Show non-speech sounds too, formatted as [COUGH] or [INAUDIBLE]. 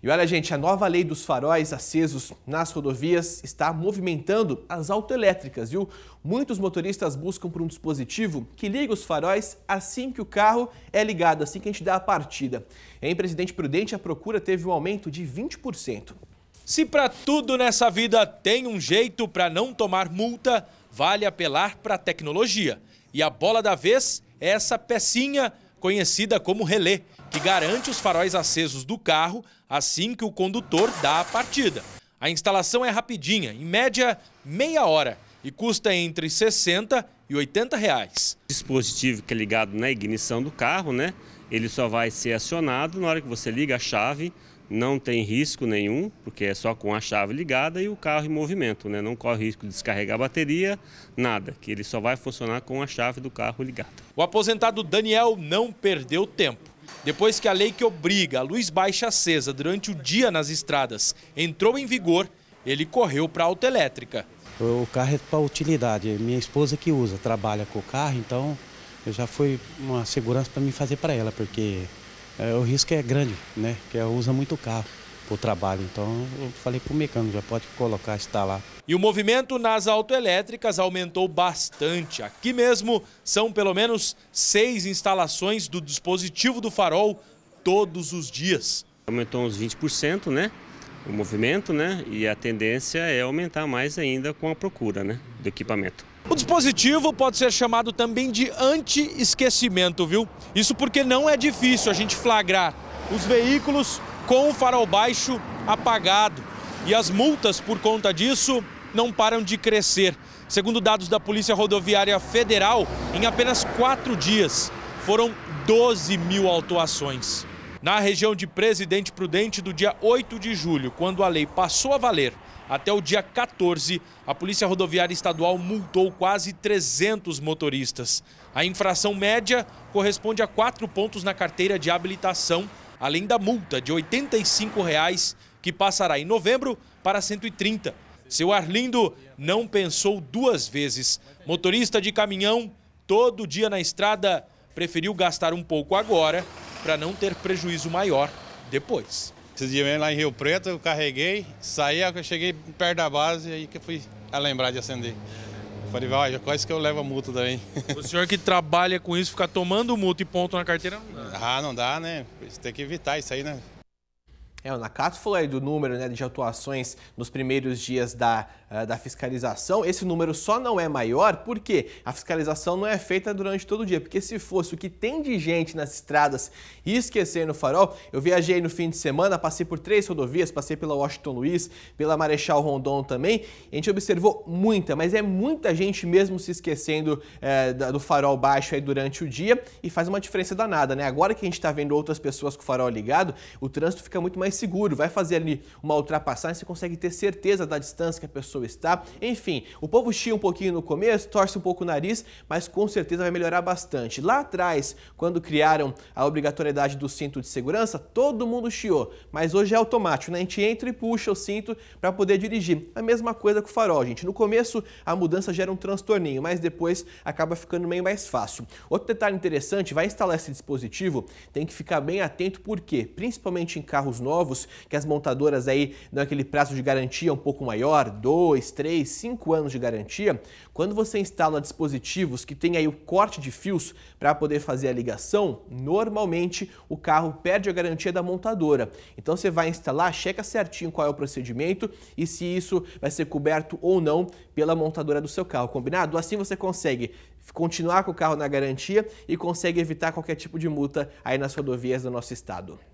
E olha, gente, a nova lei dos faróis acesos nas rodovias está movimentando as autoelétricas, viu? Muitos motoristas buscam por um dispositivo que liga os faróis assim que o carro é ligado, assim que a gente dá a partida. Em Presidente Prudente, a procura teve um aumento de 20%. Se para tudo nessa vida tem um jeito para não tomar multa, vale apelar para a tecnologia. E a bola da vez é essa pecinha conhecida como relé, que garante os faróis acesos do carro assim que o condutor dá a partida. A instalação é rapidinha, em média meia hora, e custa entre 60 e 80 reais. O dispositivo que é ligado na ignição do carro, né? Ele só vai ser acionado na hora que você liga a chave não tem risco nenhum, porque é só com a chave ligada e o carro em movimento, né? não corre risco de descarregar a bateria, nada, que ele só vai funcionar com a chave do carro ligada. O aposentado Daniel não perdeu tempo. Depois que a lei que obriga a luz baixa acesa durante o dia nas estradas entrou em vigor, ele correu para a autoelétrica. O carro é para utilidade, minha esposa que usa, trabalha com o carro, então eu já foi uma segurança para mim fazer para ela, porque é, o risco é grande, né? Que usa muito carro para o trabalho. Então eu falei para o mecânico, já pode colocar, instalar. E o movimento nas autoelétricas aumentou bastante. Aqui mesmo são pelo menos seis instalações do dispositivo do farol todos os dias. Aumentou uns 20%, né? o movimento, né? E a tendência é aumentar mais ainda com a procura, né? Do equipamento. O dispositivo pode ser chamado também de anti-esquecimento, viu? Isso porque não é difícil a gente flagrar os veículos com o farol baixo apagado. E as multas por conta disso não param de crescer. Segundo dados da Polícia Rodoviária Federal, em apenas quatro dias foram 12 mil autuações. Na região de Presidente Prudente, do dia 8 de julho, quando a lei passou a valer, até o dia 14, a Polícia Rodoviária Estadual multou quase 300 motoristas. A infração média corresponde a quatro pontos na carteira de habilitação, além da multa de R$ 85,00, que passará em novembro para 130,00. Seu Arlindo não pensou duas vezes. Motorista de caminhão, todo dia na estrada, preferiu gastar um pouco agora para não ter prejuízo maior depois. Esse dia mesmo lá em Rio Preto, eu carreguei, saí, eu cheguei perto da base, aí que fui a lembrar de acender. falei, vai, ah, quase que eu levo a multa também. [LAUGHS] O senhor que trabalha com isso, ficar tomando multa e ponto na carteira não dá. Ah, não dá, né? Tem que evitar isso aí, né? É, o Nakato falou aí do número né, de atuações nos primeiros dias da, uh, da fiscalização. Esse número só não é maior porque a fiscalização não é feita durante todo o dia. Porque se fosse o que tem de gente nas estradas e esquecer no farol, eu viajei no fim de semana, passei por três rodovias, passei pela Washington Luiz, pela Marechal Rondon também. a gente observou muita, mas é muita gente mesmo se esquecendo uh, do farol baixo aí durante o dia e faz uma diferença danada, né? Agora que a gente está vendo outras pessoas com o farol ligado, o trânsito fica muito mais mais seguro, vai fazer ali uma ultrapassagem, você consegue ter certeza da distância que a pessoa está. Enfim, o povo chia um pouquinho no começo, torce um pouco o nariz, mas com certeza vai melhorar bastante. Lá atrás, quando criaram a obrigatoriedade do cinto de segurança, todo mundo chiou, mas hoje é automático, né? A gente entra e puxa o cinto para poder dirigir. A mesma coisa com o farol, gente. No começo, a mudança gera um transtorninho, mas depois acaba ficando meio mais fácil. Outro detalhe interessante, vai instalar esse dispositivo, tem que ficar bem atento porque, principalmente em carros novos, novos, que as montadoras aí dão aquele prazo de garantia um pouco maior, 2, 3, 5 anos de garantia, quando você instala dispositivos que tem aí o corte de fios para poder fazer a ligação, normalmente o carro perde a garantia da montadora. Então você vai instalar, checa certinho qual é o procedimento e se isso vai ser coberto ou não pela montadora do seu carro, combinado? Assim você consegue continuar com o carro na garantia e consegue evitar qualquer tipo de multa aí nas rodovias do nosso estado.